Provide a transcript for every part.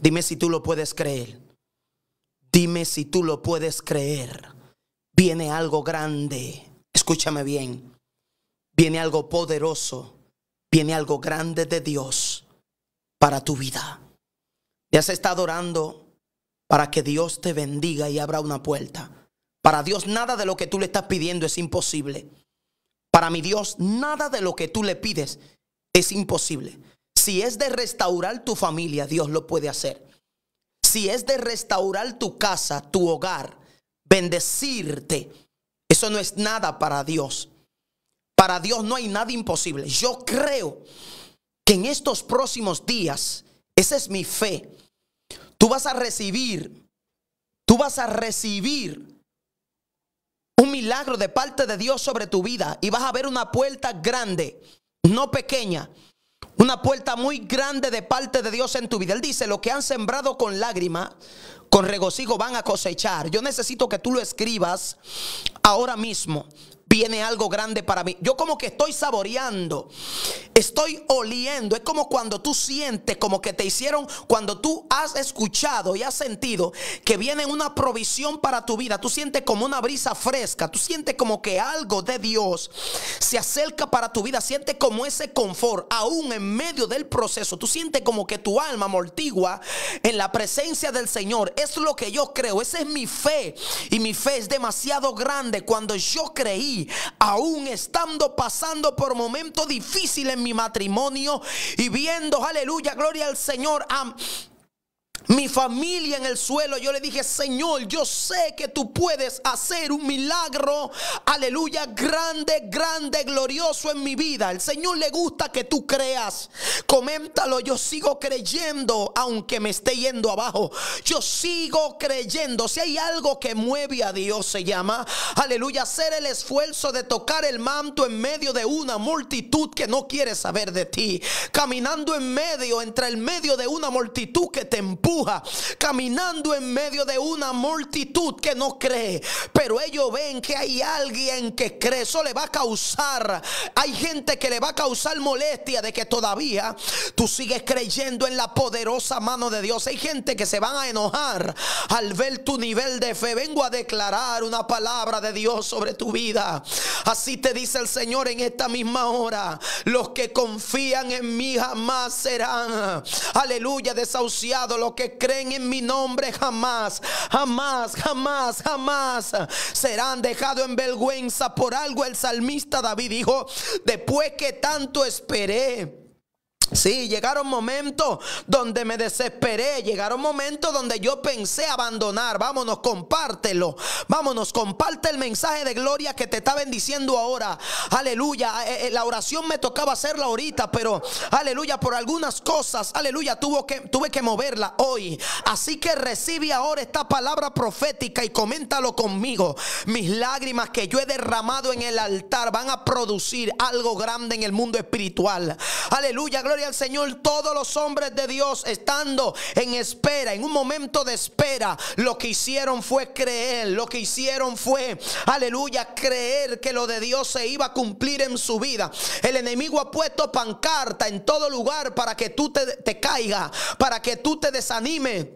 Dime si tú lo puedes creer. Dime si tú lo puedes creer. Viene algo grande. Escúchame bien. Viene algo poderoso. Viene algo grande de Dios para tu vida. Ya se está adorando para que Dios te bendiga y abra una puerta. Para Dios nada de lo que tú le estás pidiendo es imposible. Para mi Dios nada de lo que tú le pides es imposible. Si es de restaurar tu familia, Dios lo puede hacer. Si es de restaurar tu casa, tu hogar, bendecirte, eso no es nada para Dios. Para Dios no hay nada imposible. Yo creo que en estos próximos días, esa es mi fe, tú vas a recibir, tú vas a recibir un milagro de parte de Dios sobre tu vida y vas a ver una puerta grande, no pequeña, una puerta muy grande de parte de Dios en tu vida. Él dice, lo que han sembrado con lágrima, con regocijo van a cosechar. Yo necesito que tú lo escribas ahora mismo viene algo grande para mí. Yo como que estoy saboreando, estoy oliendo. Es como cuando tú sientes, como que te hicieron, cuando tú has escuchado y has sentido que viene una provisión para tu vida. Tú sientes como una brisa fresca, tú sientes como que algo de Dios se acerca para tu vida. Sientes como ese confort, aún en medio del proceso. Tú sientes como que tu alma amortigua en la presencia del Señor. Es lo que yo creo, esa es mi fe. Y mi fe es demasiado grande cuando yo creí aún estando pasando por momentos difíciles en mi matrimonio y viendo, aleluya, gloria al Señor, am, mi familia en el suelo, yo le dije, Señor, yo sé que tú puedes hacer un milagro, aleluya, grande, grande, glorioso en mi vida. El Señor le gusta que tú creas. Coméntalo, yo sigo creyendo, aunque me esté yendo abajo. Yo sigo creyendo. Si hay algo que mueve a Dios, se llama, aleluya, hacer el esfuerzo de tocar el manto en medio de una multitud que no quiere saber de ti. Caminando en medio, entre el medio de una multitud que te empuja caminando en medio de una multitud que no cree, pero ellos ven que hay alguien que cree, eso le va a causar, hay gente que le va a causar molestia de que todavía tú sigues creyendo en la poderosa mano de Dios, hay gente que se van a enojar al ver tu nivel de fe, vengo a declarar una palabra de Dios sobre tu vida, así te dice el Señor en esta misma hora, los que confían en mí jamás serán, aleluya, desahuciados, lo que creen en mi nombre jamás, jamás, jamás, jamás serán dejado en vergüenza. Por algo el salmista David dijo, después que tanto esperé Sí, llegaron momentos donde me desesperé, llegaron momentos donde yo pensé abandonar. Vámonos, compártelo. Vámonos, comparte el mensaje de gloria que te está bendiciendo ahora. Aleluya. Eh, eh, la oración me tocaba hacerla ahorita, pero aleluya, por algunas cosas, aleluya, que, tuve que moverla hoy. Así que recibe ahora esta palabra profética y coméntalo conmigo. Mis lágrimas que yo he derramado en el altar van a producir algo grande en el mundo espiritual. Aleluya, gloria el al Señor, todos los hombres de Dios estando en espera, en un momento de espera, lo que hicieron fue creer, lo que hicieron fue, aleluya, creer que lo de Dios se iba a cumplir en su vida. El enemigo ha puesto pancarta en todo lugar para que tú te, te caigas, para que tú te desanimes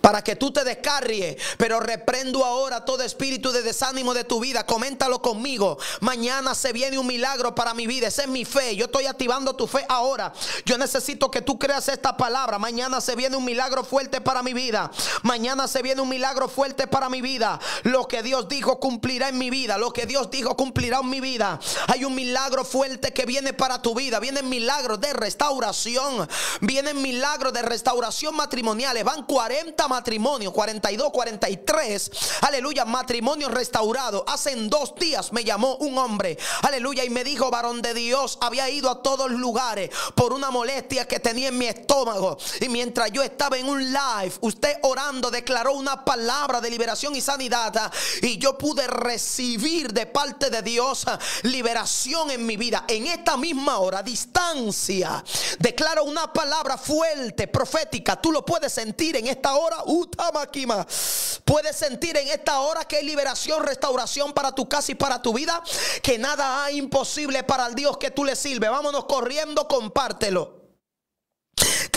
para que tú te descarries. Pero reprendo ahora todo espíritu de desánimo de tu vida. Coméntalo conmigo. Mañana se viene un milagro para mi vida. Esa es mi fe. Yo estoy activando tu fe ahora. Yo necesito que tú creas esta palabra. Mañana se viene un milagro fuerte para mi vida. Mañana se viene un milagro fuerte para mi vida. Lo que Dios dijo cumplirá en mi vida. Lo que Dios dijo cumplirá en mi vida. Hay un milagro fuerte que viene para tu vida. Vienen milagros de restauración. Vienen milagros de restauración matrimoniales. Van 40 matrimonio, 42, 43, aleluya, matrimonio restaurado. Hace dos días me llamó un hombre, aleluya, y me dijo, varón de Dios, había ido a todos lugares por una molestia que tenía en mi estómago. Y mientras yo estaba en un live, usted orando declaró una palabra de liberación y sanidad. Y yo pude recibir de parte de Dios liberación en mi vida. En esta misma hora, distancia, declaro una palabra fuerte, profética. Tú lo puedes sentir en esta hora Uh, Puedes sentir en esta hora que hay liberación, restauración para tu casa y para tu vida, que nada hay imposible para el Dios que tú le sirves. Vámonos corriendo, compártelo.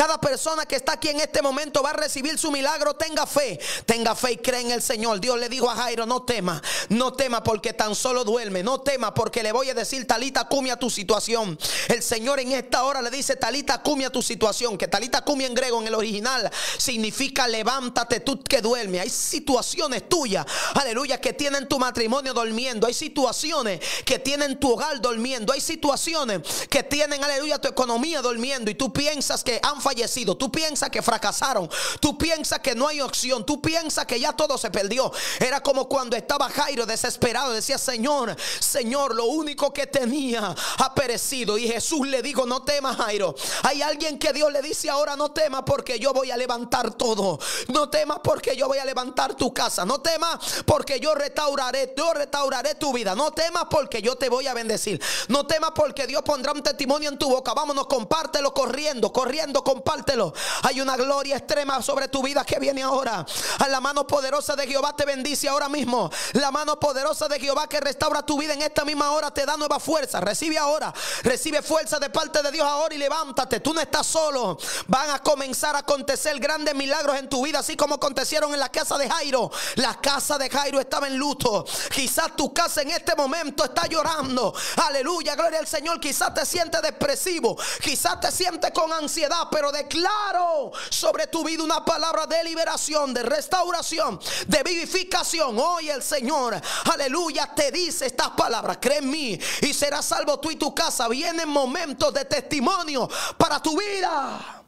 Cada persona que está aquí en este momento va a recibir su milagro. Tenga fe, tenga fe y cree en el Señor. Dios le dijo a Jairo, no tema, no tema porque tan solo duerme, no tema porque le voy a decir, Talita, cumia tu situación. El Señor en esta hora le dice, Talita, cumia tu situación, que Talita cumia en griego en el original significa levántate tú que duerme. Hay situaciones tuyas, aleluya, que tienen tu matrimonio durmiendo. Hay situaciones que tienen tu hogar durmiendo. Hay situaciones que tienen, aleluya, tu economía durmiendo. Y tú piensas que han fallecido, tú piensas que fracasaron, tú piensas que no hay opción, tú piensas que ya todo se perdió. Era como cuando estaba Jairo desesperado, decía, Señor, Señor, lo único que tenía ha perecido. Y Jesús le dijo, no temas, Jairo. Hay alguien que Dios le dice ahora, no temas porque yo voy a levantar todo. No temas porque yo voy a levantar tu casa. No temas porque yo restauraré, yo restauraré tu vida. No temas porque yo te voy a bendecir. No temas porque Dios pondrá un testimonio en tu boca. Vámonos, compártelo corriendo, corriendo, corriendo compártelo. Hay una gloria extrema sobre tu vida que viene ahora. A la mano poderosa de Jehová te bendice ahora mismo. La mano poderosa de Jehová que restaura tu vida en esta misma hora te da nueva fuerza. Recibe ahora, recibe fuerza de parte de Dios ahora y levántate. Tú no estás solo. Van a comenzar a acontecer grandes milagros en tu vida, así como acontecieron en la casa de Jairo. La casa de Jairo estaba en luto. Quizás tu casa en este momento está llorando. Aleluya, gloria al Señor. Quizás te sientes depresivo, quizás te sientes con ansiedad, pero declaro sobre tu vida una palabra de liberación, de restauración, de vivificación. Hoy el Señor, aleluya, te dice estas palabras. Cree en mí y serás salvo tú y tu casa. Vienen momentos de testimonio para tu vida.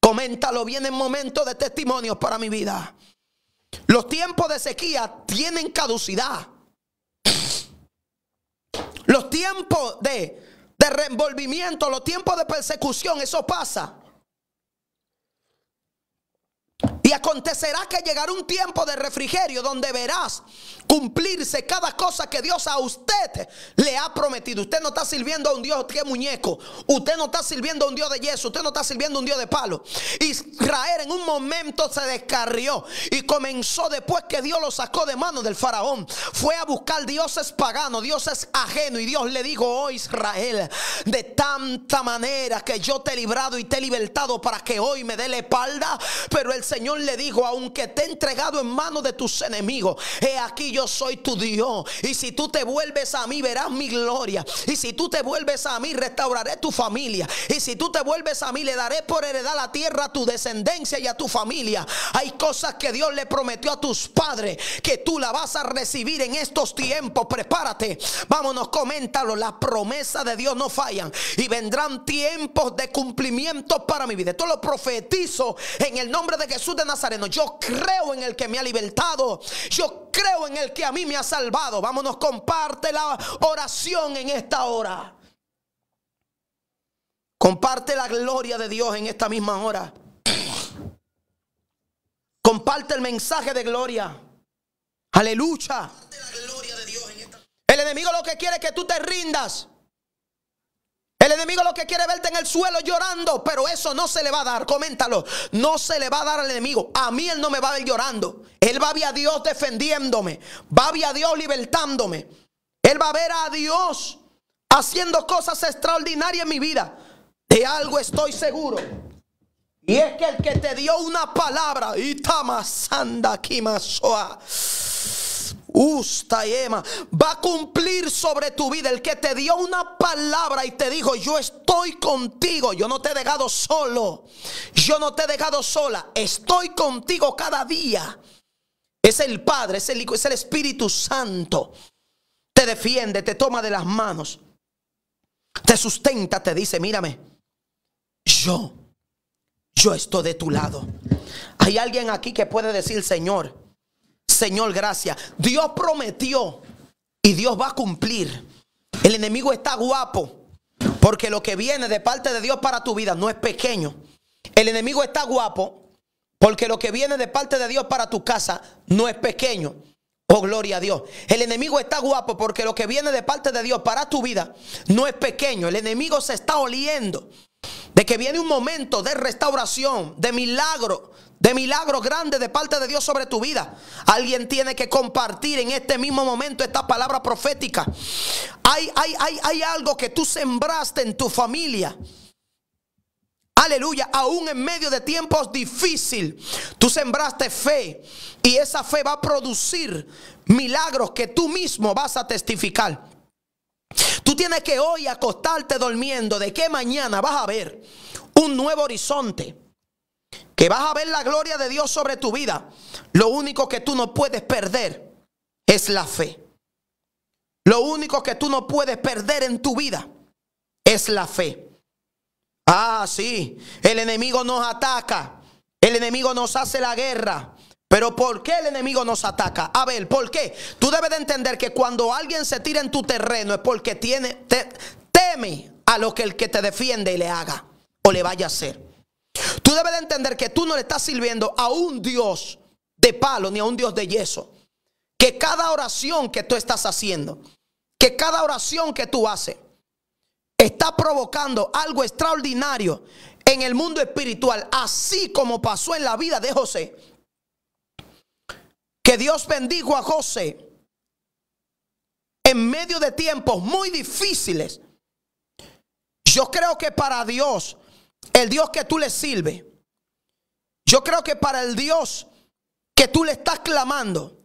Coméntalo, vienen momentos de testimonio para mi vida. Los tiempos de sequía tienen caducidad. Los tiempos de Reenvolvimiento, los tiempos de persecución, eso pasa. Y acontecerá que llegará un tiempo de refrigerio donde verás cumplirse cada cosa que Dios a usted le ha prometido. Usted no está sirviendo a un Dios que muñeco. Usted no está sirviendo a un Dios de yeso. Usted no está sirviendo a un Dios de palo. Israel en un momento se descarrió y comenzó después que Dios lo sacó de manos del faraón. Fue a buscar dioses paganos, dioses ajenos. Y Dios le dijo, oh Israel, de tanta manera que yo te he librado y te he libertado para que hoy me dé la espalda. Pero el Señor le dijo, aunque te he entregado en manos de tus enemigos, he aquí yo soy tu Dios. Y si tú te vuelves a mí, verás mi gloria. Y si tú te vuelves a mí, restauraré tu familia. Y si tú te vuelves a mí, le daré por heredar la tierra a tu descendencia y a tu familia. Hay cosas que Dios le prometió a tus padres que tú la vas a recibir en estos tiempos. Prepárate. Vámonos, coméntalo. Las promesas de Dios no fallan. Y vendrán tiempos de cumplimiento para mi vida. Esto lo profetizo en el nombre de Jesús de Nazareno, yo creo en el que me ha libertado. Yo creo en el que a mí me ha salvado. Vámonos, comparte la oración en esta hora. Comparte la gloria de Dios en esta misma hora. Comparte el mensaje de gloria. Aleluya. El enemigo lo que quiere es que tú te rindas. El enemigo lo que quiere verte en el suelo llorando, pero eso no se le va a dar. Coméntalo. No se le va a dar al enemigo. A mí él no me va a ver llorando. Él va a ver a Dios defendiéndome. Va a ver a Dios libertándome. Él va a ver a Dios haciendo cosas extraordinarias en mi vida. De algo estoy seguro. Y es que el que te dio una palabra, y más kimasoa. Emma va a cumplir sobre tu vida el que te dio una palabra y te dijo, yo estoy contigo, yo no te he dejado solo, yo no te he dejado sola, estoy contigo cada día. Es el Padre, es el es el Espíritu Santo. Te defiende, te toma de las manos, te sustenta, te dice, mírame, yo, yo estoy de tu lado. Hay alguien aquí que puede decir, Señor, Señor, gracias. Dios prometió y Dios va a cumplir. El enemigo está guapo. Porque lo que viene de parte de Dios para tu vida no es pequeño. El enemigo está guapo. Porque lo que viene de parte de Dios para tu casa no es pequeño. Oh, gloria a Dios. El enemigo está guapo porque lo que viene de parte de Dios para tu vida no es pequeño. El enemigo se está oliendo de que viene un momento de restauración, de milagro, de milagros grandes de parte de Dios sobre tu vida. Alguien tiene que compartir en este mismo momento esta palabra profética. Hay, hay, hay, hay algo que tú sembraste en tu familia. Aleluya, aún en medio de tiempos difíciles, tú sembraste fe y esa fe va a producir milagros que tú mismo vas a testificar. Tú tienes que hoy acostarte durmiendo de que mañana vas a ver un nuevo horizonte que vas a ver la gloria de Dios sobre tu vida, lo único que tú no puedes perder es la fe. Lo único que tú no puedes perder en tu vida es la fe. Ah, sí, el enemigo nos ataca, el enemigo nos hace la guerra. Pero ¿por qué el enemigo nos ataca? A ver, ¿por qué? Tú debes de entender que cuando alguien se tira en tu terreno es porque tiene, teme a lo que el que te defiende le haga o le vaya a hacer. Tú debes de entender que tú no le estás sirviendo a un Dios de palo ni a un Dios de yeso. Que cada oración que tú estás haciendo, que cada oración que tú haces, está provocando algo extraordinario en el mundo espiritual, así como pasó en la vida de José. Que Dios bendijo a José en medio de tiempos muy difíciles. Yo creo que para Dios el Dios que tú le sirves, yo creo que para el Dios que tú le estás clamando,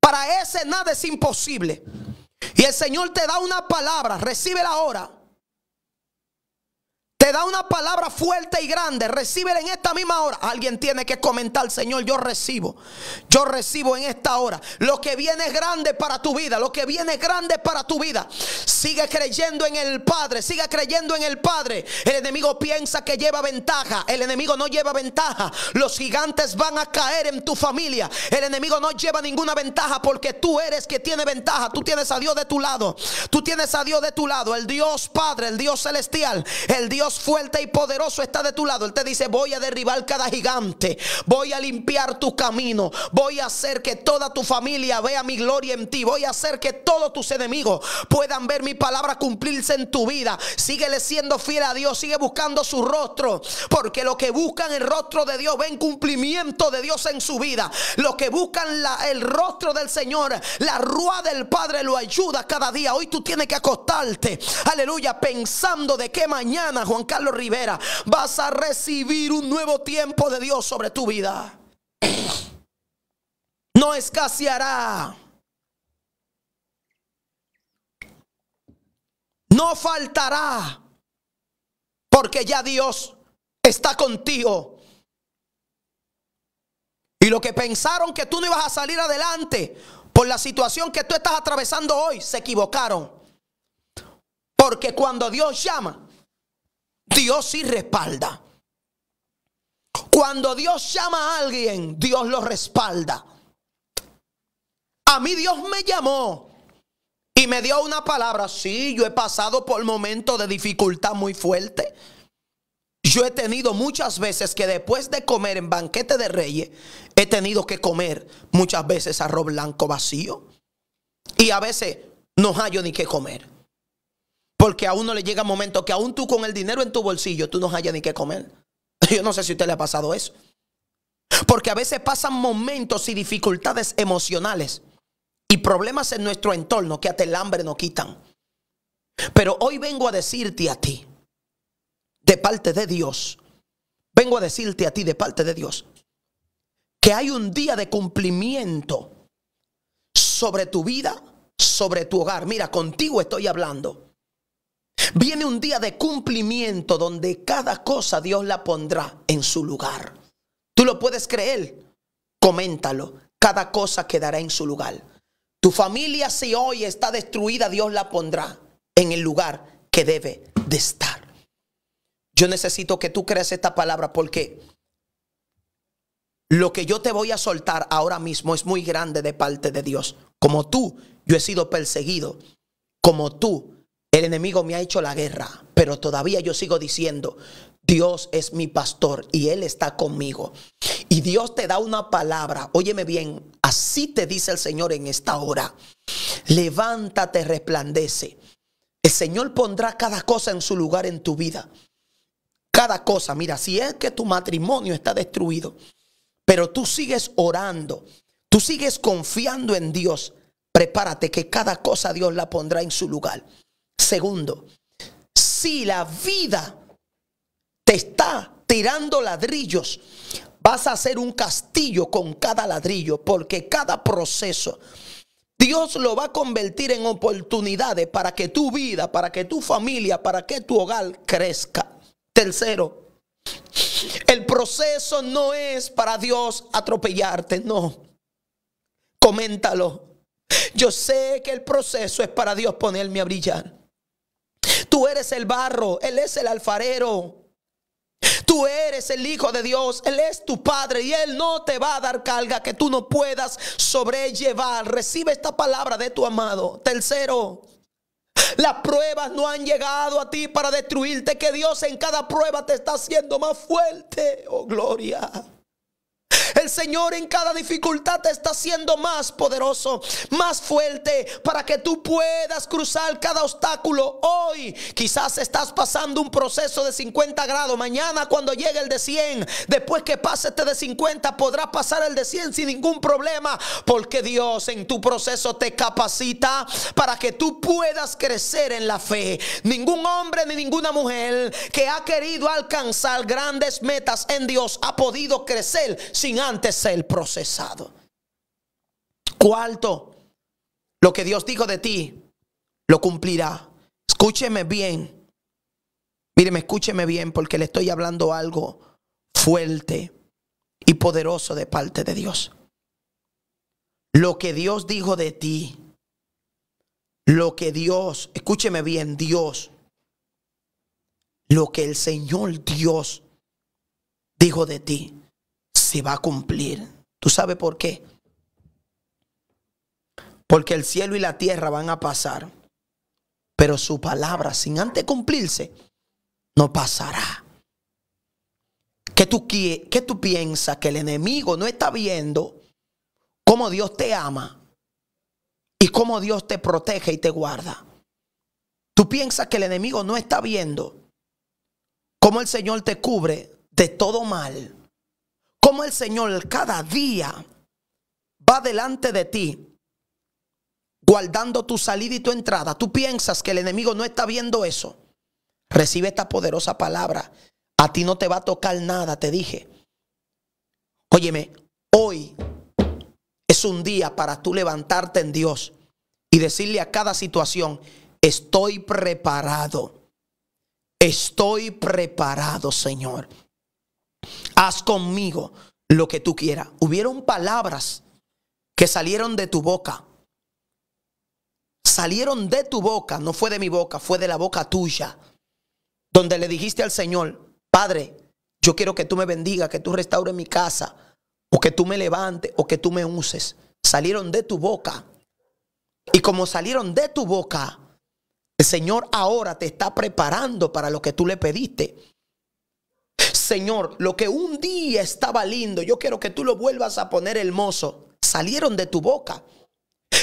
para ese nada es imposible. Y el Señor te da una palabra, Recibe la hora. Te da una palabra fuerte y grande. recibe en esta misma hora. Alguien tiene que comentar, Señor, yo recibo. Yo recibo en esta hora. Lo que viene grande para tu vida. Lo que viene grande para tu vida. Sigue creyendo en el Padre. Sigue creyendo en el Padre. El enemigo piensa que lleva ventaja. El enemigo no lleva ventaja. Los gigantes van a caer en tu familia. El enemigo no lleva ninguna ventaja porque tú eres que tiene ventaja. Tú tienes a Dios de tu lado. Tú tienes a Dios de tu lado. El Dios Padre, el Dios celestial, el Dios fuerte y poderoso está de tu lado. Él te dice, voy a derribar cada gigante, voy a limpiar tu camino, voy a hacer que toda tu familia vea mi gloria en ti, voy a hacer que todos tus enemigos puedan ver mi palabra cumplirse en tu vida. Síguele siendo fiel a Dios, sigue buscando su rostro, porque los que buscan el rostro de Dios ven cumplimiento de Dios en su vida. Los que buscan el rostro del Señor, la rúa del Padre lo ayuda cada día. Hoy tú tienes que acostarte, aleluya, pensando de que mañana, Juan Carlos Rivera, vas a recibir un nuevo tiempo de Dios sobre tu vida. No escaseará. No faltará. Porque ya Dios está contigo. Y lo que pensaron que tú no ibas a salir adelante por la situación que tú estás atravesando hoy, se equivocaron. Porque cuando Dios llama, Dios sí respalda. Cuando Dios llama a alguien, Dios lo respalda. A mí Dios me llamó y me dio una palabra. Sí, yo he pasado por momentos de dificultad muy fuerte. Yo he tenido muchas veces que después de comer en banquete de reyes, he tenido que comer muchas veces arroz blanco vacío. Y a veces no hallo ni qué comer. Porque a uno le llega un momento que aún tú con el dinero en tu bolsillo, tú no hayas ni qué comer. Yo no sé si a usted le ha pasado eso. Porque a veces pasan momentos y dificultades emocionales y problemas en nuestro entorno que hasta el hambre nos quitan. Pero hoy vengo a decirte a ti, de parte de Dios, vengo a decirte a ti de parte de Dios, que hay un día de cumplimiento sobre tu vida, sobre tu hogar. Mira, contigo estoy hablando. Viene un día de cumplimiento donde cada cosa Dios la pondrá en su lugar. ¿Tú lo puedes creer? Coméntalo. Cada cosa quedará en su lugar. Tu familia si hoy está destruida, Dios la pondrá en el lugar que debe de estar. Yo necesito que tú creas esta palabra porque lo que yo te voy a soltar ahora mismo es muy grande de parte de Dios. Como tú, yo he sido perseguido. Como tú, el enemigo me ha hecho la guerra, pero todavía yo sigo diciendo, Dios es mi pastor y Él está conmigo. Y Dios te da una palabra. Óyeme bien, así te dice el Señor en esta hora. Levántate, resplandece. El Señor pondrá cada cosa en su lugar en tu vida. Cada cosa, mira, si es que tu matrimonio está destruido, pero tú sigues orando, tú sigues confiando en Dios, prepárate que cada cosa Dios la pondrá en su lugar segundo. Si la vida te está tirando ladrillos, vas a hacer un castillo con cada ladrillo, porque cada proceso Dios lo va a convertir en oportunidades para que tu vida, para que tu familia, para que tu hogar crezca. Tercero, el proceso no es para Dios atropellarte, no. Coméntalo. Yo sé que el proceso es para Dios ponerme a brillar. Tú eres el barro, Él es el alfarero. Tú eres el Hijo de Dios, Él es tu Padre y Él no te va a dar carga que tú no puedas sobrellevar. Recibe esta palabra de tu amado. Tercero, las pruebas no han llegado a ti para destruirte, que Dios en cada prueba te está haciendo más fuerte. Oh, gloria. El Señor en cada dificultad te está haciendo más poderoso, más fuerte, para que tú puedas cruzar cada obstáculo. Hoy quizás estás pasando un proceso de 50 grados. Mañana cuando llegue el de 100, después que pases este de 50, podrás pasar el de 100 sin ningún problema. Porque Dios en tu proceso te capacita para que tú puedas crecer en la fe. Ningún hombre ni ninguna mujer que ha querido alcanzar grandes metas en Dios ha podido crecer sin antes el procesado. Cuarto, lo que Dios dijo de ti, lo cumplirá. Escúcheme bien. Míreme, escúcheme bien porque le estoy hablando algo fuerte y poderoso de parte de Dios. Lo que Dios dijo de ti, lo que Dios, escúcheme bien, Dios, lo que el Señor Dios dijo de ti, se va a cumplir. ¿Tú sabes por qué? Porque el cielo y la tierra van a pasar, pero su palabra, sin antes cumplirse, no pasará. ¿Qué tú, qué tú piensas que el enemigo no está viendo cómo Dios te ama y cómo Dios te protege y te guarda? ¿Tú piensas que el enemigo no está viendo cómo el Señor te cubre de todo mal? el Señor cada día va delante de ti guardando tu salida y tu entrada. Tú piensas que el enemigo no está viendo eso. Recibe esta poderosa palabra. A ti no te va a tocar nada, te dije. Óyeme, hoy es un día para tú levantarte en Dios y decirle a cada situación, estoy preparado. Estoy preparado, Señor haz conmigo lo que tú quieras. Hubieron palabras que salieron de tu boca. Salieron de tu boca, no fue de mi boca, fue de la boca tuya. Donde le dijiste al Señor, Padre, yo quiero que tú me bendigas, que tú restaures mi casa, o que tú me levantes, o que tú me uses. Salieron de tu boca. Y como salieron de tu boca, el Señor ahora te está preparando para lo que tú le pediste. Señor, lo que un día estaba lindo, yo quiero que tú lo vuelvas a poner hermoso. Salieron de tu boca.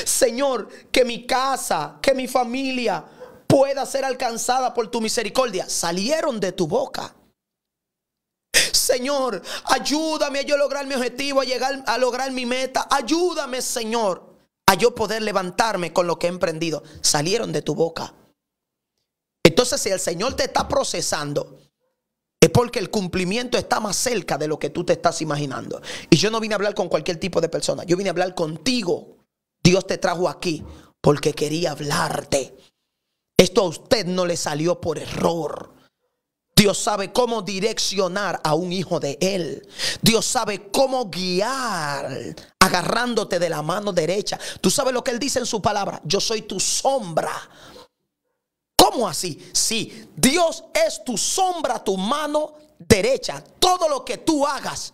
Señor, que mi casa, que mi familia pueda ser alcanzada por tu misericordia. Salieron de tu boca. Señor, ayúdame a yo lograr mi objetivo, a llegar a lograr mi meta. Ayúdame, Señor, a yo poder levantarme con lo que he emprendido. Salieron de tu boca. Entonces, si el Señor te está procesando, es porque el cumplimiento está más cerca de lo que tú te estás imaginando. Y yo no vine a hablar con cualquier tipo de persona. Yo vine a hablar contigo. Dios te trajo aquí porque quería hablarte. Esto a usted no le salió por error. Dios sabe cómo direccionar a un hijo de Él. Dios sabe cómo guiar agarrándote de la mano derecha. Tú sabes lo que Él dice en su palabra. Yo soy tu sombra ¿Cómo así? Si Dios es tu sombra, tu mano derecha. Todo lo que tú hagas,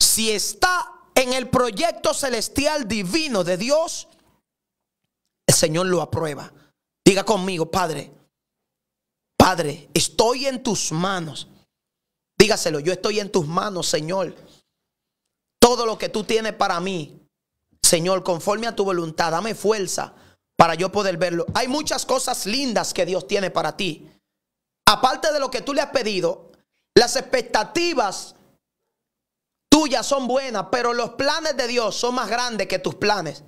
si está en el proyecto celestial divino de Dios, el Señor lo aprueba. Diga conmigo, Padre, Padre, estoy en tus manos. Dígaselo, yo estoy en tus manos, Señor. Todo lo que tú tienes para mí, Señor, conforme a tu voluntad, dame fuerza para yo poder verlo. Hay muchas cosas lindas que Dios tiene para ti. Aparte de lo que tú le has pedido, las expectativas tuyas son buenas, pero los planes de Dios son más grandes que tus planes.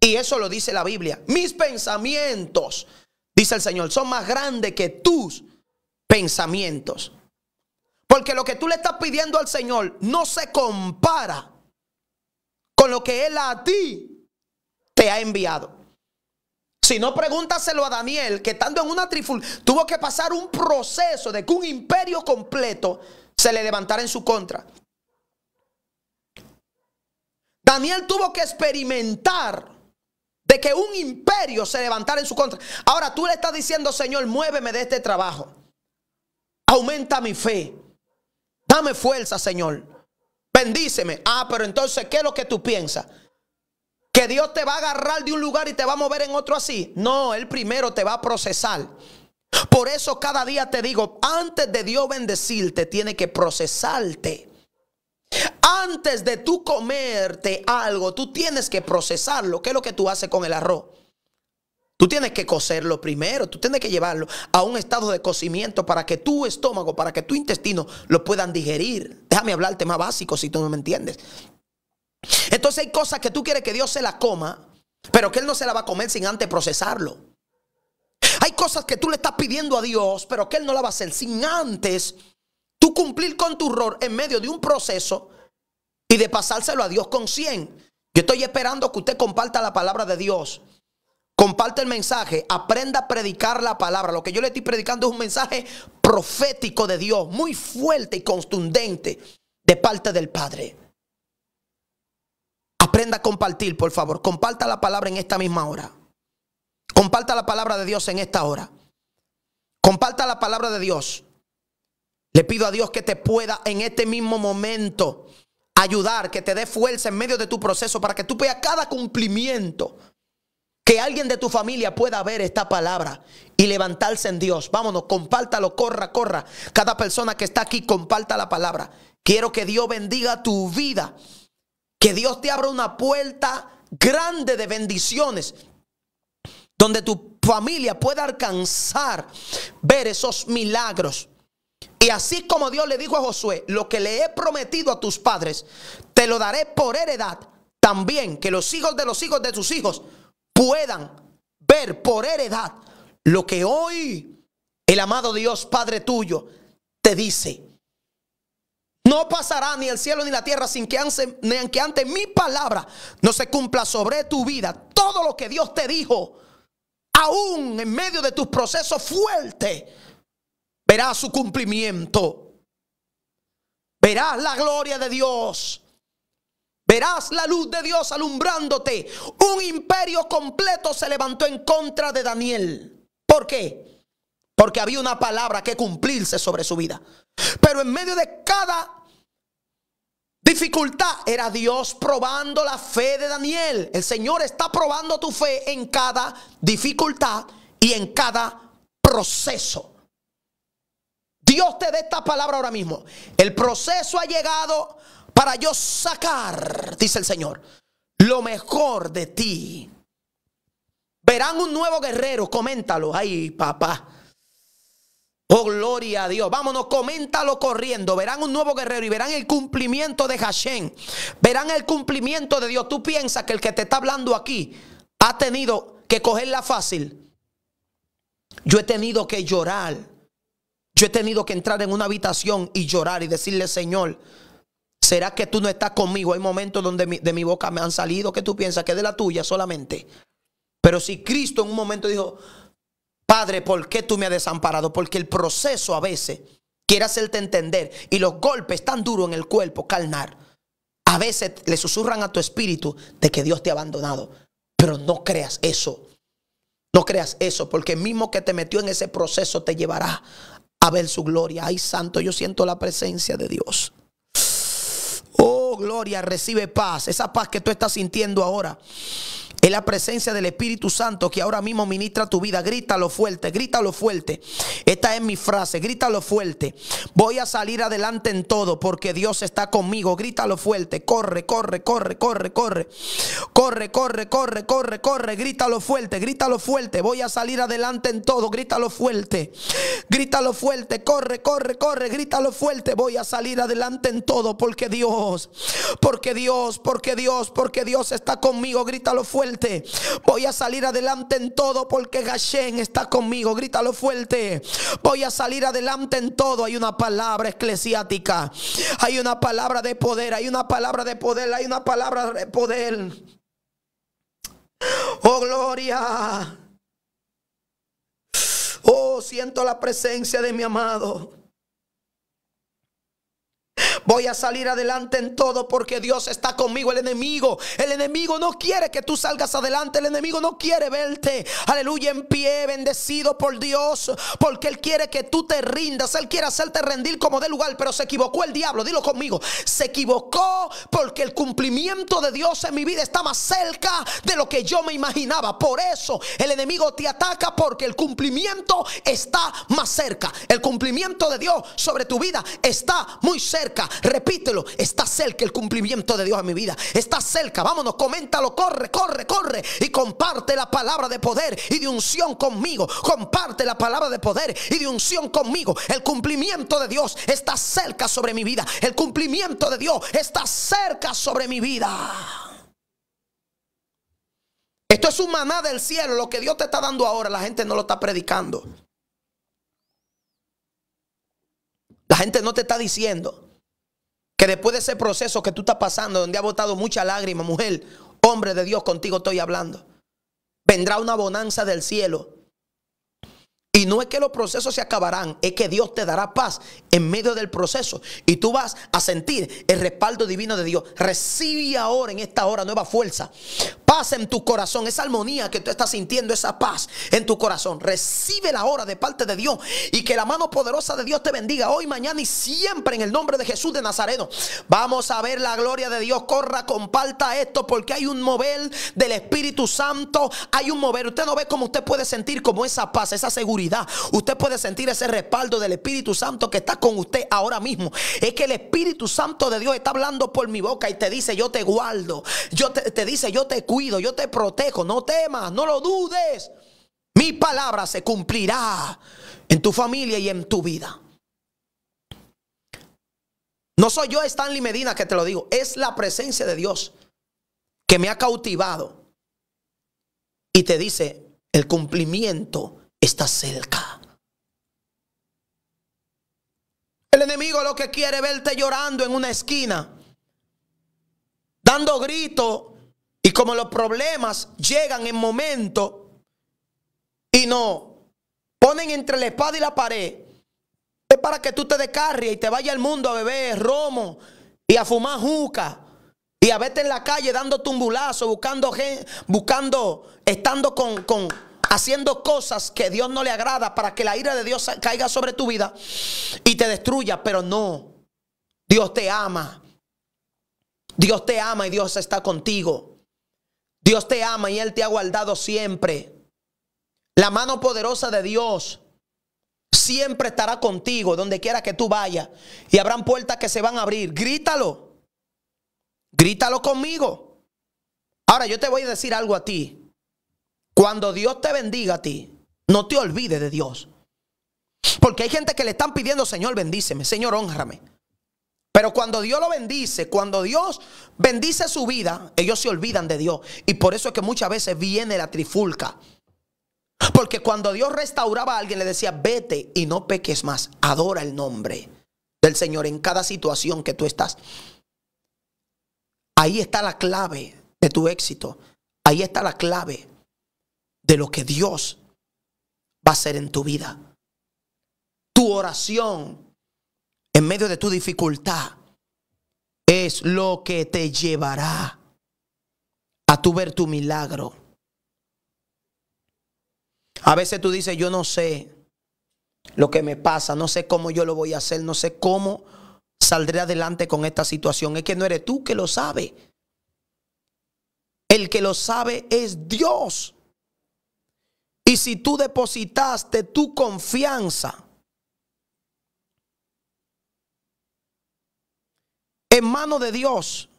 Y eso lo dice la Biblia. Mis pensamientos, dice el Señor, son más grandes que tus pensamientos. Porque lo que tú le estás pidiendo al Señor no se compara con lo que Él a ti te ha enviado. Si no, pregúntaselo a Daniel, que estando en una triful, tuvo que pasar un proceso de que un imperio completo se le levantara en su contra. Daniel tuvo que experimentar de que un imperio se levantara en su contra. Ahora tú le estás diciendo, Señor, muéveme de este trabajo. Aumenta mi fe. Dame fuerza, Señor. Bendíceme. Ah, pero entonces, ¿qué es lo que tú piensas? Que Dios te va a agarrar de un lugar y te va a mover en otro así. No, Él primero te va a procesar. Por eso cada día te digo, antes de Dios bendecirte, tiene que procesarte. Antes de tú comerte algo, tú tienes que procesarlo. ¿Qué es lo que tú haces con el arroz? Tú tienes que cocerlo primero, tú tienes que llevarlo a un estado de cocimiento para que tu estómago, para que tu intestino lo puedan digerir. Déjame hablarte más básico si tú no me entiendes. Entonces hay cosas que tú quieres que Dios se las coma, pero que Él no se la va a comer sin antes procesarlo. Hay cosas que tú le estás pidiendo a Dios, pero que Él no la va a hacer sin antes tú cumplir con tu error en medio de un proceso y de pasárselo a Dios con 100. Yo estoy esperando que usted comparta la palabra de Dios. Comparte el mensaje, aprenda a predicar la palabra. Lo que yo le estoy predicando es un mensaje profético de Dios, muy fuerte y contundente de parte del Padre. Aprenda a compartir, por favor. Comparta la palabra en esta misma hora. Comparta la palabra de Dios en esta hora. Comparta la palabra de Dios. Le pido a Dios que te pueda en este mismo momento ayudar, que te dé fuerza en medio de tu proceso para que tú veas cada cumplimiento. Que alguien de tu familia pueda ver esta palabra y levantarse en Dios. Vámonos, compártalo, corra, corra. Cada persona que está aquí, comparta la palabra. Quiero que Dios bendiga tu vida. Que Dios te abra una puerta grande de bendiciones donde tu familia pueda alcanzar ver esos milagros. Y así como Dios le dijo a Josué, lo que le he prometido a tus padres, te lo daré por heredad. También que los hijos de los hijos de tus hijos puedan ver por heredad lo que hoy el amado Dios Padre tuyo te dice. No pasará ni el cielo ni la tierra sin que, anse, ante mi palabra no se cumpla sobre tu vida todo lo que Dios te dijo. Aún en medio de tus procesos fuertes, verás su cumplimiento. Verás la gloria de Dios. Verás la luz de Dios alumbrándote. Un imperio completo se levantó en contra de Daniel. ¿Por qué? Porque había una palabra que cumplirse sobre su vida. Pero en medio de cada Dificultad era Dios probando la fe de Daniel. El Señor está probando tu fe en cada dificultad y en cada proceso. Dios te dé esta palabra ahora mismo. El proceso ha llegado para yo sacar, dice el Señor, lo mejor de ti. Verán un nuevo guerrero, coméntalo. Ay, papá. Oh, gloria a Dios. Vámonos, coméntalo corriendo. Verán un nuevo guerrero y verán el cumplimiento de Hashem. Verán el cumplimiento de Dios. Tú piensas que el que te está hablando aquí ha tenido que cogerla fácil. Yo he tenido que llorar. Yo he tenido que entrar en una habitación y llorar y decirle, Señor, ¿será que tú no estás conmigo? Hay momentos donde de mi boca me han salido que tú piensas que es de la tuya solamente. Pero si Cristo en un momento dijo, Padre, ¿por qué tú me has desamparado? Porque el proceso a veces quiere hacerte entender y los golpes tan duros en el cuerpo, calnar. a veces le susurran a tu espíritu de que Dios te ha abandonado. Pero no creas eso. No creas eso, porque el mismo que te metió en ese proceso te llevará a ver su gloria. Ay, santo, yo siento la presencia de Dios. Oh, gloria, recibe paz. Esa paz que tú estás sintiendo ahora es la presencia del Espíritu Santo que ahora mismo ministra tu vida. Grítalo fuerte, grítalo fuerte. Esta es mi frase, grítalo fuerte. Voy a salir adelante en todo porque Dios está conmigo. Grítalo fuerte. Corre, corre, corre, corre, corre. Corre, corre, corre, corre, corre. Grítalo fuerte, grítalo fuerte. Voy a salir adelante en todo. Grítalo fuerte. Grítalo fuerte. Corre, corre, corre. Grítalo fuerte. Voy a salir adelante en todo porque Dios, porque Dios, porque Dios, porque Dios está conmigo. Grítalo fuerte. Voy a salir adelante en todo porque Gashen está conmigo. Grítalo fuerte. Voy a salir adelante en todo. Hay una palabra eclesiástica. Hay una palabra de poder. Hay una palabra de poder. Hay una palabra de poder. Oh, gloria. Oh, siento la presencia de mi amado. Voy a salir adelante en todo porque Dios está conmigo. El enemigo, el enemigo no quiere que tú salgas adelante. El enemigo no quiere verte. Aleluya, en pie, bendecido por Dios. Porque Él quiere que tú te rindas. Él quiere hacerte rendir como de lugar. Pero se equivocó el diablo. Dilo conmigo. Se equivocó porque el cumplimiento de Dios en mi vida está más cerca de lo que yo me imaginaba. Por eso el enemigo te ataca porque el cumplimiento está más cerca. El cumplimiento de Dios sobre tu vida está muy cerca repítelo. Está cerca el cumplimiento de Dios en mi vida. Está cerca. Vámonos, coméntalo, corre, corre, corre. Y comparte la palabra de poder y de unción conmigo. Comparte la palabra de poder y de unción conmigo. El cumplimiento de Dios está cerca sobre mi vida. El cumplimiento de Dios está cerca sobre mi vida. Esto es un maná del cielo. Lo que Dios te está dando ahora, la gente no lo está predicando. La gente no te está diciendo. Que después de ese proceso que tú estás pasando, donde ha botado mucha lágrima, mujer, hombre de Dios, contigo estoy hablando. Vendrá una bonanza del cielo. Y no es que los procesos se acabarán, es que Dios te dará paz en medio del proceso. Y tú vas a sentir el respaldo divino de Dios. Recibe ahora en esta hora nueva fuerza en tu corazón, esa armonía que tú estás sintiendo, esa paz en tu corazón. Recibe la hora de parte de Dios y que la mano poderosa de Dios te bendiga hoy, mañana y siempre en el nombre de Jesús de Nazareno. Vamos a ver la gloria de Dios. Corra, comparta esto porque hay un mover del Espíritu Santo. Hay un mover. Usted no ve cómo usted puede sentir como esa paz, esa seguridad. Usted puede sentir ese respaldo del Espíritu Santo que está con usted ahora mismo. Es que el Espíritu Santo de Dios está hablando por mi boca y te dice, yo te guardo. Yo te dice, yo te cuido yo te protejo, no temas, no lo dudes. Mi palabra se cumplirá en tu familia y en tu vida. No soy yo Stanley Medina que te lo digo, es la presencia de Dios que me ha cautivado y te dice, el cumplimiento está cerca. El enemigo lo que quiere verte llorando en una esquina, dando gritos y como los problemas llegan en momento y no ponen entre la espada y la pared, es para que tú te descarries y te vayas al mundo a beber romo y a fumar juca y a verte en la calle dando tumbulazo, buscando, buscando estando con, con, haciendo cosas que Dios no le agrada para que la ira de Dios caiga sobre tu vida y te destruya. Pero no, Dios te ama. Dios te ama y Dios está contigo. Dios te ama y Él te ha guardado siempre. La mano poderosa de Dios siempre estará contigo donde quiera que tú vayas. Y habrán puertas que se van a abrir. Grítalo. Grítalo conmigo. Ahora yo te voy a decir algo a ti. Cuando Dios te bendiga a ti, no te olvides de Dios. Porque hay gente que le están pidiendo, Señor, bendíceme, Señor, honrame. Pero cuando Dios lo bendice, cuando Dios bendice su vida, ellos se olvidan de Dios. Y por eso es que muchas veces viene la trifulca. Porque cuando Dios restauraba a alguien, le decía, vete y no peques más. Adora el nombre del Señor en cada situación que tú estás. Ahí está la clave de tu éxito. Ahí está la clave de lo que Dios va a hacer en tu vida. Tu oración en medio de tu dificultad es lo que te llevará a tu ver tu milagro. A veces tú dices, yo no sé lo que me pasa, no sé cómo yo lo voy a hacer, no sé cómo saldré adelante con esta situación. Es que no eres tú que lo sabe. El que lo sabe es Dios. Y si tú depositaste tu confianza en mano de Dios.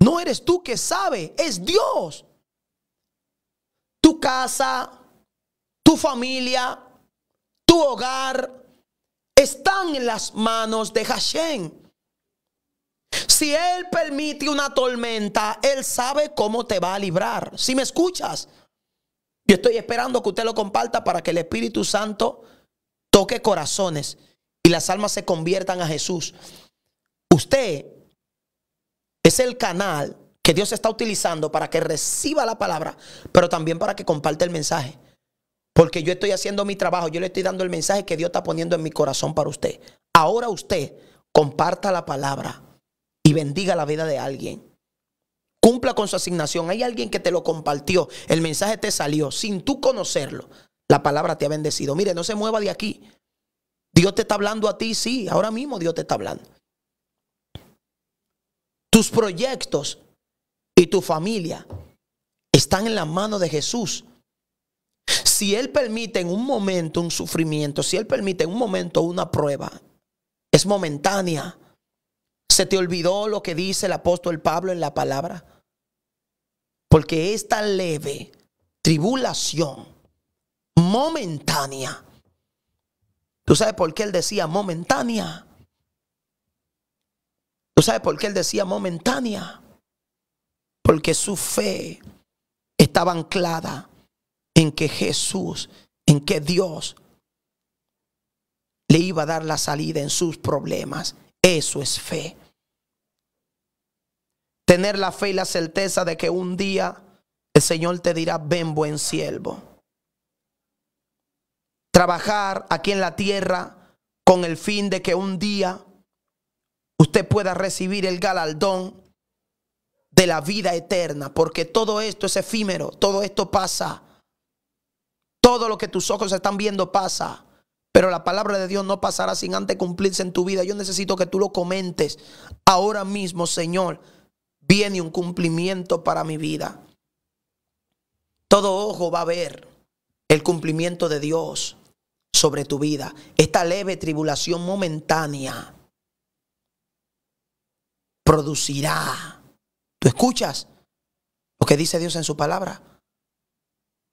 No eres tú que sabe, es Dios. Tu casa, tu familia, tu hogar están en las manos de Hashem. Si Él permite una tormenta, Él sabe cómo te va a librar. Si me escuchas, yo estoy esperando que usted lo comparta para que el Espíritu Santo toque corazones y las almas se conviertan a Jesús. Usted es el canal que Dios está utilizando para que reciba la palabra, pero también para que comparte el mensaje. Porque yo estoy haciendo mi trabajo, yo le estoy dando el mensaje que Dios está poniendo en mi corazón para usted. Ahora usted comparta la palabra y bendiga la vida de alguien. Cumpla con su asignación. Hay alguien que te lo compartió, el mensaje te salió sin tú conocerlo. La palabra te ha bendecido. Mire, no se mueva de aquí. Dios te está hablando a ti, sí, ahora mismo Dios te está hablando. Tus proyectos y tu familia están en la mano de Jesús. Si Él permite en un momento un sufrimiento, si Él permite en un momento una prueba, es momentánea. ¿Se te olvidó lo que dice el apóstol Pablo en la palabra? Porque esta leve tribulación momentánea, ¿tú sabes por qué Él decía momentánea? ¿Tú sabes por qué él decía momentánea? Porque su fe estaba anclada en que Jesús, en que Dios le iba a dar la salida en sus problemas. Eso es fe. Tener la fe y la certeza de que un día el Señor te dirá, ven buen siervo. Trabajar aquí en la tierra con el fin de que un día usted pueda recibir el galardón de la vida eterna, porque todo esto es efímero, todo esto pasa, todo lo que tus ojos están viendo pasa, pero la palabra de Dios no pasará sin antes cumplirse en tu vida. Yo necesito que tú lo comentes ahora mismo, Señor, viene un cumplimiento para mi vida. Todo ojo va a ver el cumplimiento de Dios sobre tu vida. Esta leve tribulación momentánea producirá. ¿Tú escuchas lo que dice Dios en su palabra?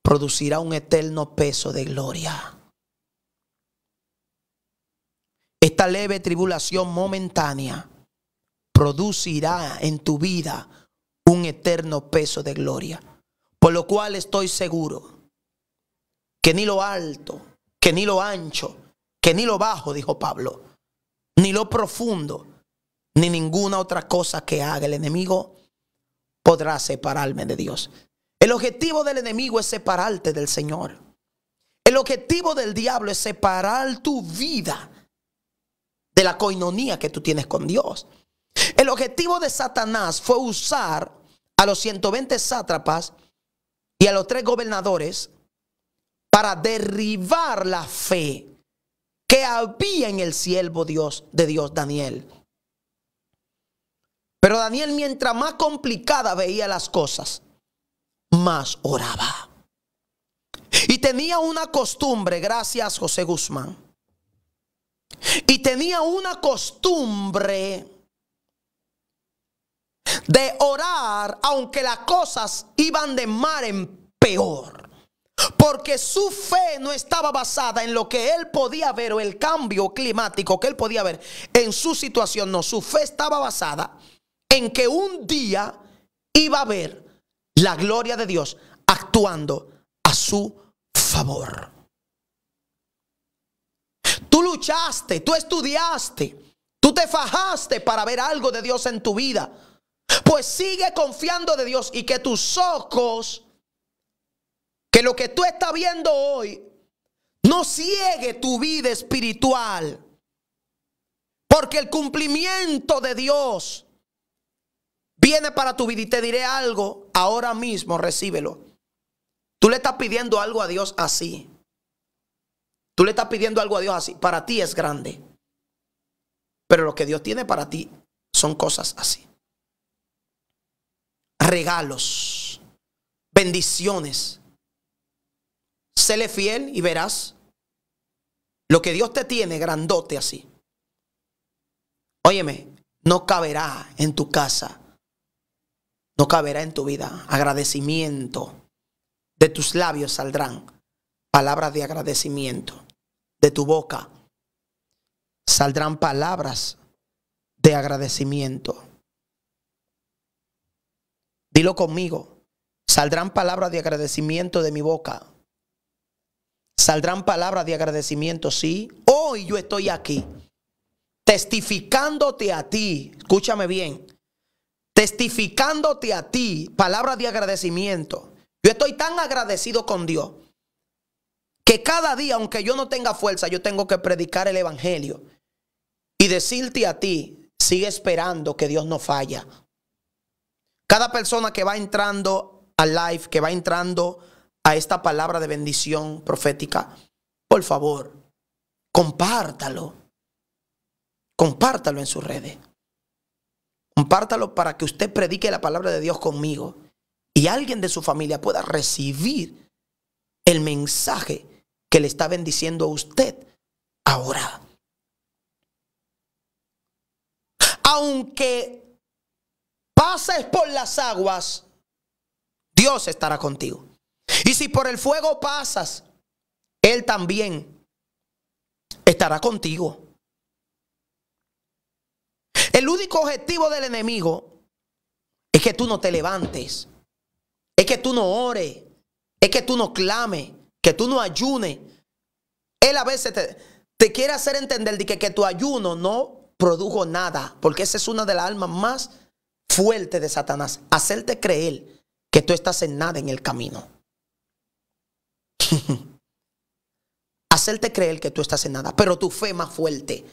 Producirá un eterno peso de gloria. Esta leve tribulación momentánea producirá en tu vida un eterno peso de gloria. Por lo cual estoy seguro que ni lo alto, que ni lo ancho, que ni lo bajo, dijo Pablo, ni lo profundo, ni ninguna otra cosa que haga el enemigo podrá separarme de Dios. El objetivo del enemigo es separarte del Señor. El objetivo del diablo es separar tu vida de la coinonía que tú tienes con Dios. El objetivo de Satanás fue usar a los 120 sátrapas y a los tres gobernadores para derribar la fe que había en el siervo Dios de Dios Daniel. Pero Daniel, mientras más complicada veía las cosas, más oraba. Y tenía una costumbre, gracias José Guzmán. Y tenía una costumbre de orar aunque las cosas iban de mar en peor. Porque su fe no estaba basada en lo que él podía ver o el cambio climático que él podía ver en su situación. No, su fe estaba basada en que un día iba a ver la gloria de Dios actuando a su favor. Tú luchaste, tú estudiaste, tú te fajaste para ver algo de Dios en tu vida. Pues sigue confiando de Dios y que tus ojos, que lo que tú estás viendo hoy, no ciegue tu vida espiritual. Porque el cumplimiento de Dios viene para tu vida y te diré algo, ahora mismo recíbelo. Tú le estás pidiendo algo a Dios así. Tú le estás pidiendo algo a Dios así. Para ti es grande. Pero lo que Dios tiene para ti son cosas así. Regalos, bendiciones. Séle fiel y verás lo que Dios te tiene grandote así. Óyeme, no caberá en tu casa no caberá en tu vida. Agradecimiento. De tus labios saldrán palabras de agradecimiento. De tu boca saldrán palabras de agradecimiento. Dilo conmigo. Saldrán palabras de agradecimiento de mi boca. Saldrán palabras de agradecimiento, sí. Hoy yo estoy aquí testificándote a ti. Escúchame bien testificándote a ti palabra de agradecimiento. Yo estoy tan agradecido con Dios que cada día, aunque yo no tenga fuerza, yo tengo que predicar el Evangelio y decirte a ti, sigue esperando que Dios no falla. Cada persona que va entrando al live, que va entrando a esta palabra de bendición profética, por favor, compártalo. Compártalo en sus redes. Compártalo para que usted predique la palabra de Dios conmigo y alguien de su familia pueda recibir el mensaje que le está bendiciendo a usted ahora. Aunque pases por las aguas, Dios estará contigo. Y si por el fuego pasas, Él también estará contigo. El único objetivo del enemigo es que tú no te levantes, es que tú no ores, es que tú no clames, que tú no ayunes. Él a veces te, quiere hacer entender de que, que tu ayuno no produjo nada, porque esa es una de las almas más fuertes de Satanás, hacerte creer que tú estás en nada en el camino. hacerte creer que tú estás en nada, pero tu fe más fuerte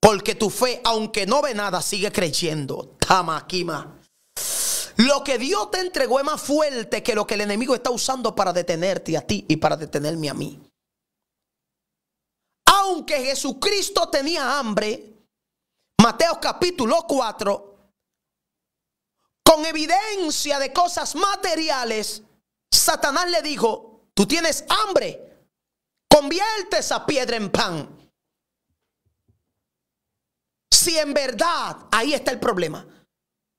porque tu fe, aunque no ve nada, sigue creyendo. Tamakima. Lo que Dios te entregó es más fuerte que lo que el enemigo está usando para detenerte a ti y para detenerme a mí. Aunque Jesucristo tenía hambre, Mateo capítulo 4, con evidencia de cosas materiales, Satanás le dijo, tú tienes hambre, convierte esa piedra en pan. Si en verdad, ahí está el problema.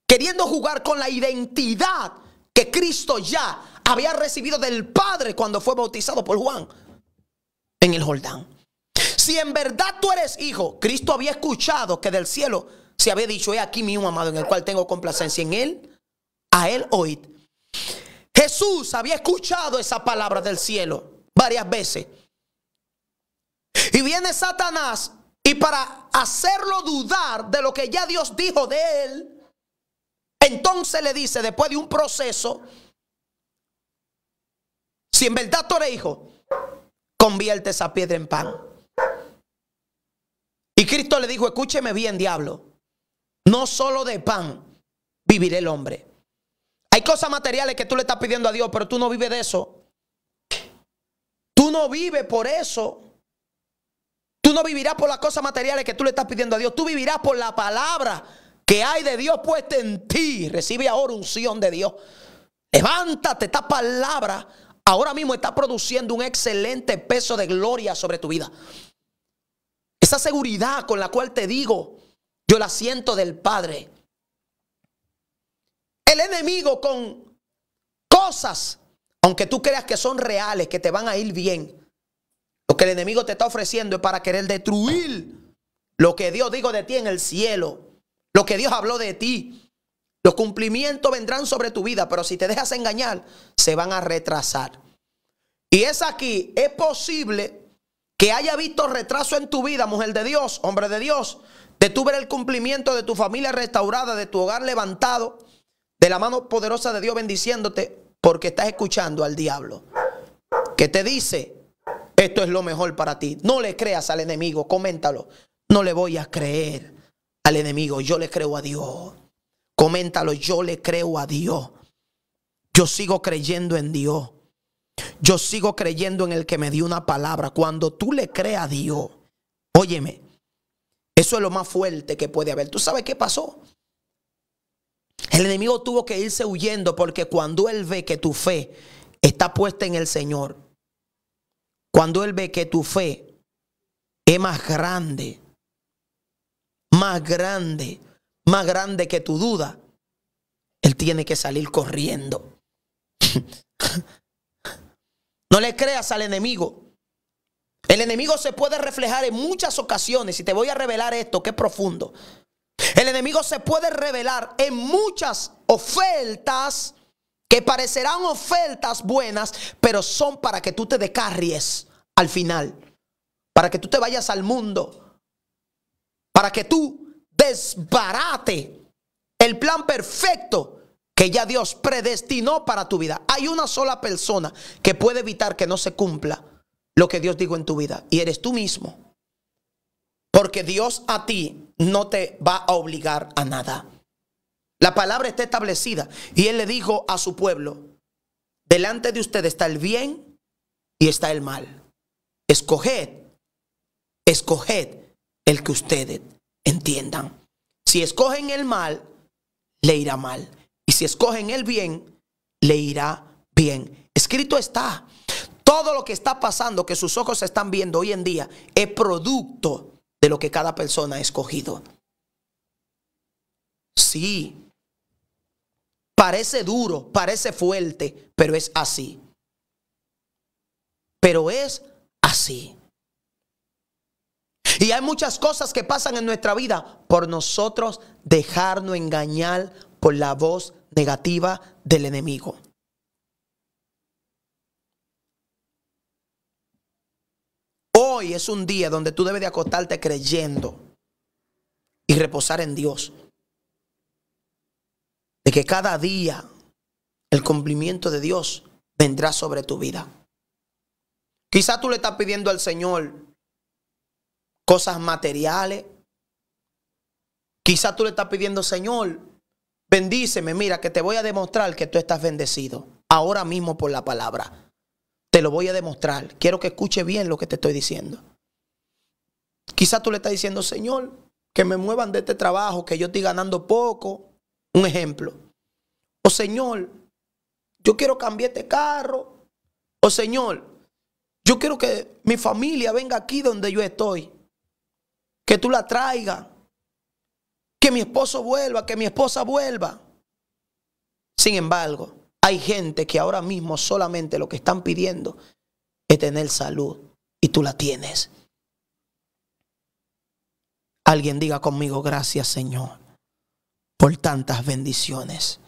Queriendo jugar con la identidad que Cristo ya había recibido del Padre cuando fue bautizado por Juan en el Jordán. Si en verdad tú eres hijo, Cristo había escuchado que del cielo se había dicho, he aquí mi amado en el cual tengo complacencia en él, a él oíd. Jesús había escuchado esa palabra del cielo varias veces. Y viene Satanás y para hacerlo dudar de lo que ya Dios dijo de él, entonces le dice, después de un proceso, si en verdad tú eres hijo, convierte esa piedra en pan. Y Cristo le dijo, escúcheme bien, diablo, no solo de pan viviré el hombre. Hay cosas materiales que tú le estás pidiendo a Dios, pero tú no vives de eso. Tú no vives por eso. Tú no vivirás por las cosas materiales que tú le estás pidiendo a Dios. Tú vivirás por la palabra que hay de Dios puesta en ti. Recibe ahora unción de Dios. Levántate, esta palabra ahora mismo está produciendo un excelente peso de gloria sobre tu vida. Esa seguridad con la cual te digo, yo la siento del Padre. El enemigo con cosas, aunque tú creas que son reales, que te van a ir bien, lo que el enemigo te está ofreciendo es para querer destruir lo que Dios dijo de ti en el cielo, lo que Dios habló de ti. Los cumplimientos vendrán sobre tu vida, pero si te dejas engañar, se van a retrasar. Y es aquí, es posible que haya visto retraso en tu vida, mujer de Dios, hombre de Dios, de tu ver el cumplimiento de tu familia restaurada, de tu hogar levantado, de la mano poderosa de Dios bendiciéndote, porque estás escuchando al diablo, que te dice, esto es lo mejor para ti. No le creas al enemigo, coméntalo. No le voy a creer al enemigo, yo le creo a Dios. Coméntalo, yo le creo a Dios. Yo sigo creyendo en Dios. Yo sigo creyendo en el que me dio una palabra. Cuando tú le creas a Dios, óyeme, eso es lo más fuerte que puede haber. ¿Tú sabes qué pasó? El enemigo tuvo que irse huyendo porque cuando él ve que tu fe está puesta en el Señor, cuando Él ve que tu fe es más grande, más grande, más grande que tu duda, Él tiene que salir corriendo. no le creas al enemigo. El enemigo se puede reflejar en muchas ocasiones, y te voy a revelar esto, que profundo. El enemigo se puede revelar en muchas ofertas que parecerán ofertas buenas, pero son para que tú te descarries al final, para que tú te vayas al mundo, para que tú desbarate el plan perfecto que ya Dios predestinó para tu vida. Hay una sola persona que puede evitar que no se cumpla lo que Dios dijo en tu vida y eres tú mismo. Porque Dios a ti no te va a obligar a nada. La palabra está establecida. Y él le dijo a su pueblo, delante de usted está el bien y está el mal. Escoged, escoged el que ustedes entiendan. Si escogen el mal, le irá mal. Y si escogen el bien, le irá bien. Escrito está. Todo lo que está pasando, que sus ojos están viendo hoy en día, es producto de lo que cada persona ha escogido. Sí, Parece duro, parece fuerte, pero es así. Pero es así. Y hay muchas cosas que pasan en nuestra vida por nosotros dejarnos engañar por la voz negativa del enemigo. Hoy es un día donde tú debes de acostarte creyendo y reposar en Dios de que cada día el cumplimiento de Dios vendrá sobre tu vida. Quizá tú le estás pidiendo al Señor cosas materiales. Quizá tú le estás pidiendo, Señor, bendíceme, mira, que te voy a demostrar que tú estás bendecido. Ahora mismo por la palabra. Te lo voy a demostrar. Quiero que escuche bien lo que te estoy diciendo. Quizá tú le estás diciendo, Señor, que me muevan de este trabajo, que yo estoy ganando poco, un ejemplo. O Señor, yo quiero cambiar este carro. O Señor, yo quiero que mi familia venga aquí donde yo estoy. Que tú la traigas. Que mi esposo vuelva, que mi esposa vuelva. Sin embargo, hay gente que ahora mismo solamente lo que están pidiendo es tener salud y tú la tienes. Alguien diga conmigo, gracias Señor por tantas bendiciones.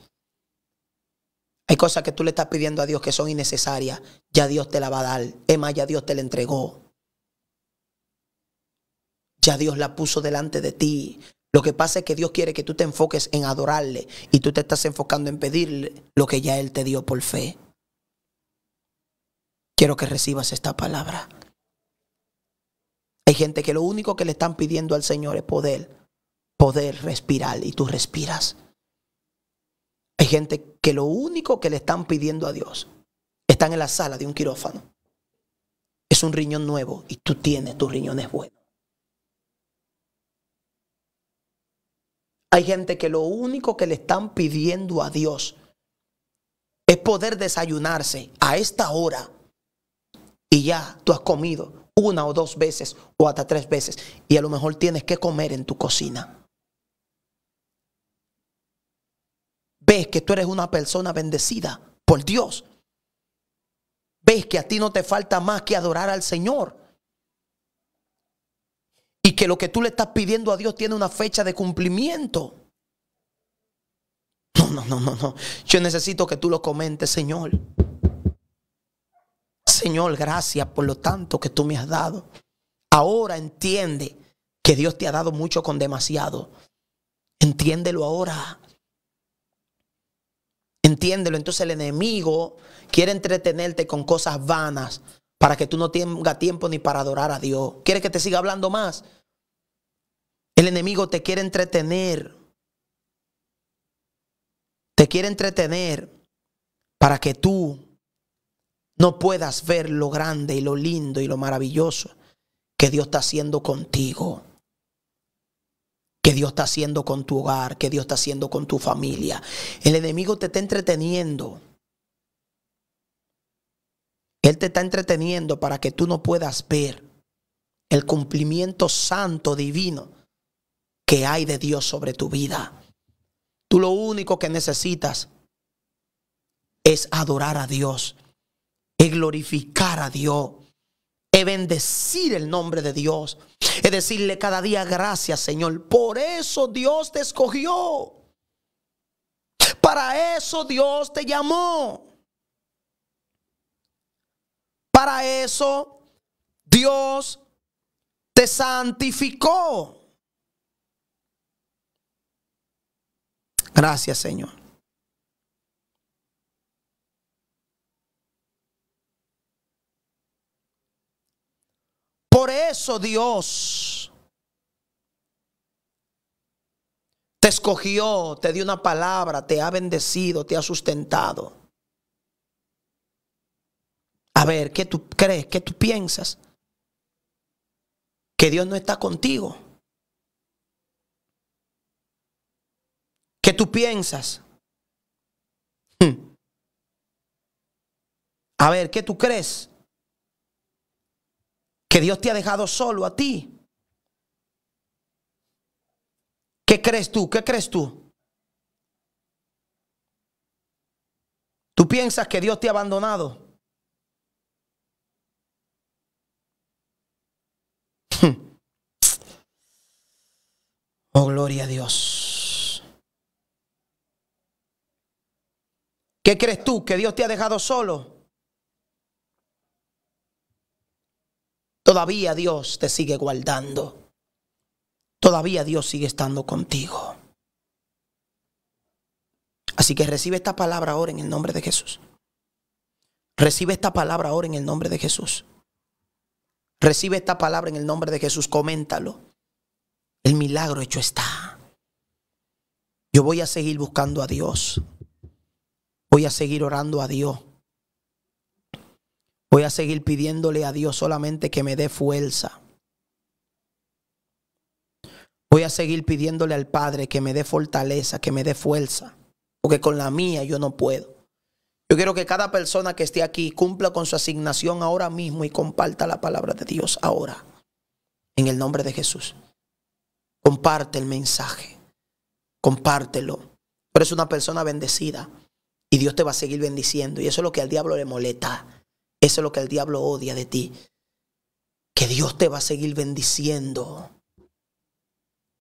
Hay cosas que tú le estás pidiendo a Dios que son innecesarias. Ya Dios te la va a dar. Emma, ya Dios te la entregó. Ya Dios la puso delante de ti. Lo que pasa es que Dios quiere que tú te enfoques en adorarle y tú te estás enfocando en pedirle lo que ya Él te dio por fe. Quiero que recibas esta palabra. Hay gente que lo único que le están pidiendo al Señor es poder poder respirar y tú respiras. Hay gente que lo único que le están pidiendo a Dios están en la sala de un quirófano. Es un riñón nuevo y tú tienes tus riñones buenos. Hay gente que lo único que le están pidiendo a Dios es poder desayunarse a esta hora y ya tú has comido una o dos veces o hasta tres veces y a lo mejor tienes que comer en tu cocina. ves que tú eres una persona bendecida por Dios. Ves que a ti no te falta más que adorar al Señor. Y que lo que tú le estás pidiendo a Dios tiene una fecha de cumplimiento. No, no, no, no, no. Yo necesito que tú lo comentes, Señor. Señor, gracias por lo tanto que tú me has dado. Ahora entiende que Dios te ha dado mucho con demasiado. Entiéndelo ahora. Entiéndelo. Entonces el enemigo quiere entretenerte con cosas vanas para que tú no tengas tiempo ni para adorar a Dios. Quiere que te siga hablando más. El enemigo te quiere entretener. Te quiere entretener para que tú no puedas ver lo grande y lo lindo y lo maravilloso que Dios está haciendo contigo que Dios está haciendo con tu hogar, que Dios está haciendo con tu familia. El enemigo te está entreteniendo. Él te está entreteniendo para que tú no puedas ver el cumplimiento santo divino que hay de Dios sobre tu vida. Tú lo único que necesitas es adorar a Dios, es glorificar a Dios es bendecir el nombre de Dios, es decirle cada día gracias Señor. Por eso Dios te escogió. Para eso Dios te llamó. Para eso Dios te santificó. Gracias Señor. Por eso Dios te escogió, te dio una palabra, te ha bendecido, te ha sustentado. A ver, ¿qué tú crees? ¿Qué tú piensas? Que Dios no está contigo. ¿Qué tú piensas? Hmm. A ver, ¿qué tú crees? que Dios te ha dejado solo a ti. ¿Qué crees tú? ¿Qué crees tú? ¿Tú piensas que Dios te ha abandonado? Oh, gloria a Dios. ¿Qué crees tú? ¿Que Dios te ha dejado solo? Todavía Dios te sigue guardando. Todavía Dios sigue estando contigo. Así que recibe esta palabra ahora en el nombre de Jesús. Recibe esta palabra ahora en el nombre de Jesús. Recibe esta palabra en el nombre de Jesús. Coméntalo. El milagro hecho está. Yo voy a seguir buscando a Dios. Voy a seguir orando a Dios. Voy a seguir pidiéndole a Dios solamente que me dé fuerza. Voy a seguir pidiéndole al Padre que me dé fortaleza, que me dé fuerza. Porque con la mía yo no puedo. Yo quiero que cada persona que esté aquí cumpla con su asignación ahora mismo y comparta la palabra de Dios ahora. En el nombre de Jesús. Comparte el mensaje. Compártelo. Pero es una persona bendecida. Y Dios te va a seguir bendiciendo. Y eso es lo que al diablo le molesta eso es lo que el diablo odia de ti. Que Dios te va a seguir bendiciendo.